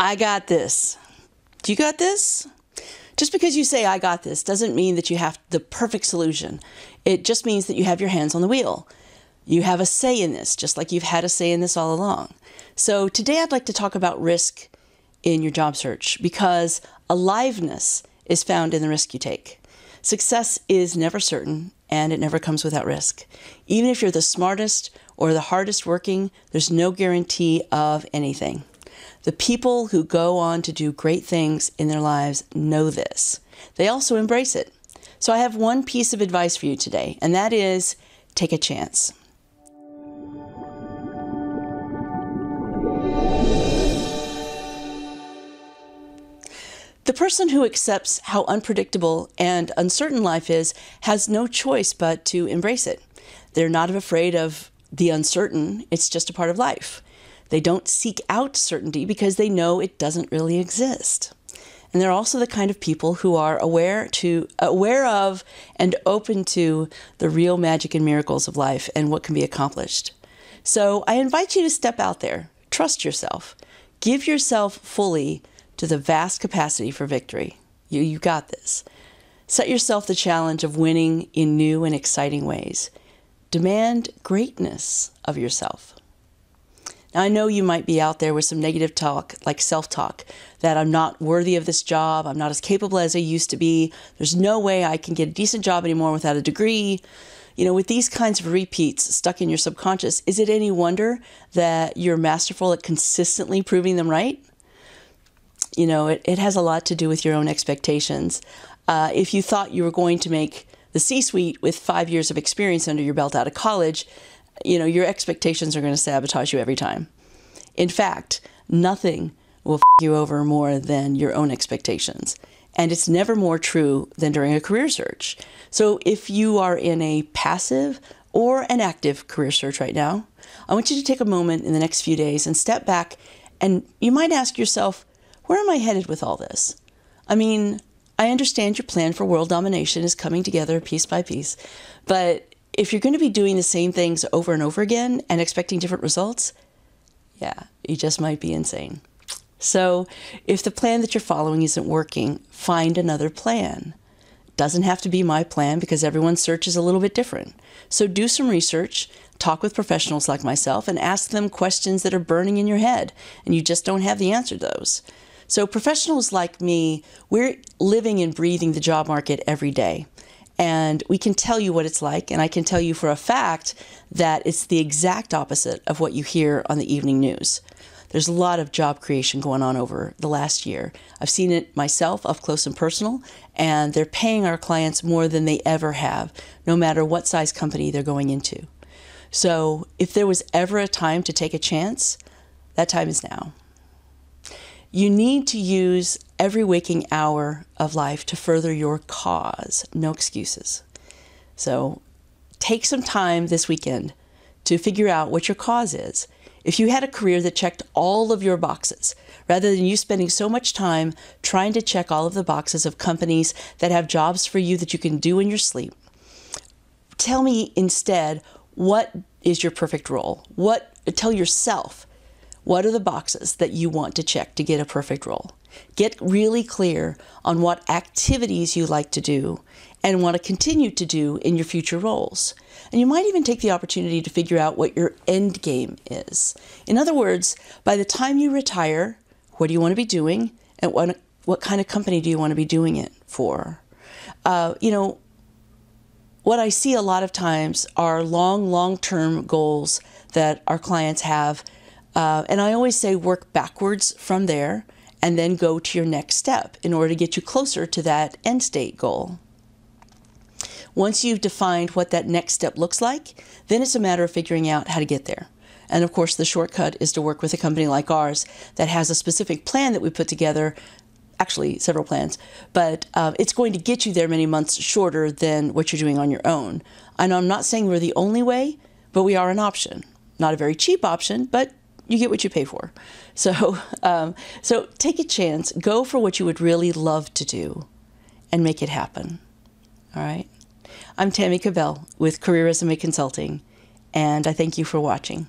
I got this. Do you got this? Just because you say I got this doesn't mean that you have the perfect solution. It just means that you have your hands on the wheel. You have a say in this, just like you've had a say in this all along. So today I'd like to talk about risk in your job search because aliveness is found in the risk you take. Success is never certain and it never comes without risk. Even if you're the smartest or the hardest working, there's no guarantee of anything. The people who go on to do great things in their lives know this. They also embrace it. So I have one piece of advice for you today, and that is take a chance. The person who accepts how unpredictable and uncertain life is has no choice but to embrace it. They're not afraid of the uncertain, it's just a part of life. They don't seek out certainty because they know it doesn't really exist. And they're also the kind of people who are aware to aware of and open to the real magic and miracles of life and what can be accomplished. So I invite you to step out there, trust yourself, give yourself fully to the vast capacity for victory. You you got this. Set yourself the challenge of winning in new and exciting ways. Demand greatness of yourself. Now, I know you might be out there with some negative talk, like self talk, that I'm not worthy of this job, I'm not as capable as I used to be, there's no way I can get a decent job anymore without a degree. You know, with these kinds of repeats stuck in your subconscious, is it any wonder that you're masterful at consistently proving them right? You know, it, it has a lot to do with your own expectations. Uh, if you thought you were going to make the C suite with five years of experience under your belt out of college, you know, your expectations are going to sabotage you every time. In fact, nothing will f- you over more than your own expectations. And it's never more true than during a career search. So if you are in a passive or an active career search right now, I want you to take a moment in the next few days and step back. And you might ask yourself, where am I headed with all this? I mean, I understand your plan for world domination is coming together piece by piece, but if you're going to be doing the same things over and over again and expecting different results, yeah, you just might be insane. So, if the plan that you're following isn't working, find another plan. Doesn't have to be my plan because everyone's search is a little bit different. So, do some research, talk with professionals like myself, and ask them questions that are burning in your head, and you just don't have the answer to those. So, professionals like me, we're living and breathing the job market every day. And we can tell you what it's like. And I can tell you for a fact that it's the exact opposite of what you hear on the evening news. There's a lot of job creation going on over the last year. I've seen it myself up close and personal, and they're paying our clients more than they ever have, no matter what size company they're going into. So, if there was ever a time to take a chance, that time is now. You need to use every waking hour of life to further your cause. No excuses. So take some time this weekend to figure out what your cause is. If you had a career that checked all of your boxes, rather than you spending so much time trying to check all of the boxes of companies that have jobs for you that you can do in your sleep, tell me instead what is your perfect role? What tell yourself what are the boxes that you want to check to get a perfect role? Get really clear on what activities you like to do and want to continue to do in your future roles. And you might even take the opportunity to figure out what your end game is. In other words, by the time you retire, what do you want to be doing and what, what kind of company do you want to be doing it for? Uh, you know, what I see a lot of times are long, long term goals that our clients have uh, and I always say work backwards from there and then go to your next step in order to get you closer to that end state goal. Once you've defined what that next step looks like, then it's a matter of figuring out how to get there. And of course, the shortcut is to work with a company like ours that has a specific plan that we put together, actually several plans, but uh, it's going to get you there many months shorter than what you're doing on your own. And I'm not saying we're the only way, but we are an option. Not a very cheap option, but you get what you pay for. So, um, so take a chance. Go for what you would really love to do, and make it happen. All right. I'm Tammy Cabell with Careerism Resume Consulting, and I thank you for watching.